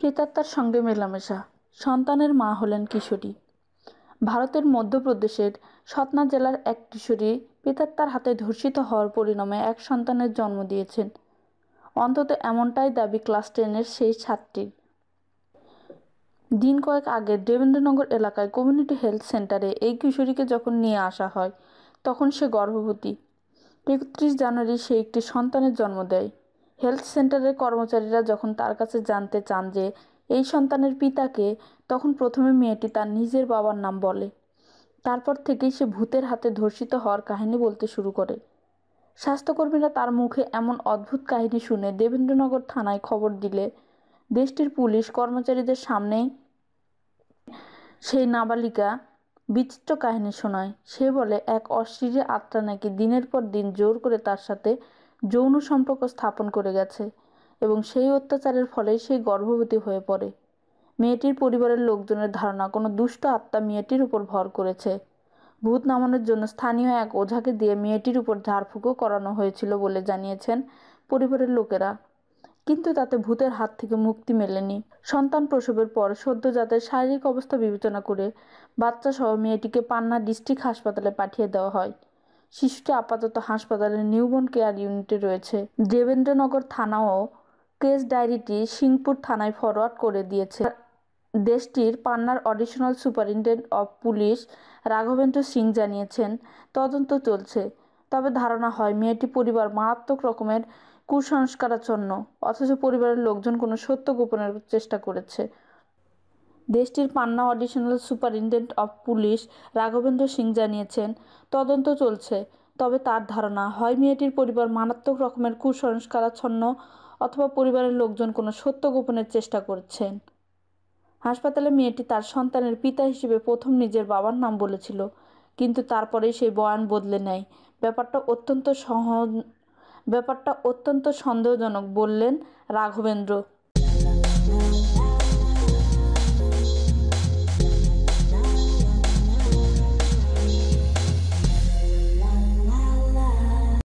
প্রেতাত্মার সঙ্গে মেলামেশা সন্তানের মা হলেন কিশোরী ভারতের মধ্যপ্রদেশের সতনা জেলার এক কিশোরী প্রেতাত্মার হাতে ধর্ষিত হওয়ার পরিণামে এক সন্তানের জন্ম দিয়েছেন অন্তত এমনটাই দাবি ক্লাস টেনের সেই ছাত্রীর দিন কয়েক আগে দেবেন্দ্রনগর এলাকায় কমিউনিটি হেলথ সেন্টারে এই কিশোরীকে যখন নিয়ে আসা হয় তখন সে গর্ভবতী একত্রিশ জানুয়ারি সে একটি সন্তানের জন্ম দেয় হেলথ সেন্টারের কর্মচারীরা যখন তার কাছে জানতে চান যে এই সন্তানের পিতাকে তখন প্রথমে মেয়েটি তার নিজের বাবার নাম বলে তারপর থেকেই সে ভূতের হাতে ধর্ষিত হওয়ার কাহিনী বলতে শুরু করে স্বাস্থ্যকর্মীরা তার মুখে এমন অদ্ভুত কাহিনী শুনে দেবেন্দ্রনগর থানায় খবর দিলে দেশটির পুলিশ কর্মচারীদের সামনে সেই নাবালিকা বিচিত্র কাহিনী শোনায় সে বলে এক অশ্লীল আত্মা নাকি দিনের পর দিন জোর করে তার সাথে যৌন সম্পর্ক স্থাপন করে গেছে এবং সেই অত্যাচারের ফলে সেই গর্ভবতী হয়ে পড়ে মেয়েটির পরিবারের লোকজনের ধারণা কোনো দুষ্ট আত্মা মেয়েটির উপর ভর করেছে ভূত নামানোর জন্য স্থানীয় এক ওঝাকে দিয়ে মেয়েটির উপর ঝাড়ফুঁকো করানো হয়েছিল বলে জানিয়েছেন পরিবারের লোকেরা কিন্তু তাতে ভূতের হাত থেকে মুক্তি মেলেনি সন্তান প্রসবের পর সদ্যজাতের শারীরিক অবস্থা বিবেচনা করে বাচ্চাসহ মেয়েটিকে পান্না ডিস্ট্রিক্ট হাসপাতালে পাঠিয়ে দেওয়া হয় শিশুটি আপাতত হাসপাতালের নিউবন কেয়ার ইউনিটে রয়েছে দেবেন্দ্রনগর থানাও কেস ডায়েরিটি সিংপুর থানায় ফরওয়ার্ড করে দিয়েছে দেশটির পান্নার additional superintendent of police Raghavendra Singh জানিয়েছেন তদন্ত চলছে তবে ধারণা হয় মেয়েটি পরিবার মারাত্মক রকমের কুসংস্কারাচ্ছন্ন অথচ পরিবারের লোকজন কোনো সত্য গোপনের চেষ্টা করেছে দেশটির Panna additional superintendent of police Raghavendra Singh জানিয়েছেন তদন্ত চলছে তবে তার ধারণা হয় মেয়েটির পরিবার মারাত্মক রকমের কুসংস্কারাচ্ছন্ন অথবা পরিবারের লোকজন কোনো সত্য গোপনের চেষ্টা করছেন হাসপাতালে মেয়েটি তার সন্তানের পিতা হিসেবে প্রথম নিজের বাবার নাম বলেছিল কিন্তু তারপরেই সেই বয়ান বদলে নেয় ব্যাপারটা অত্যন্ত সহ ব্যাপারটা অত্যন্ত সন্দেহজনক বললেন রাঘবেন্দ্র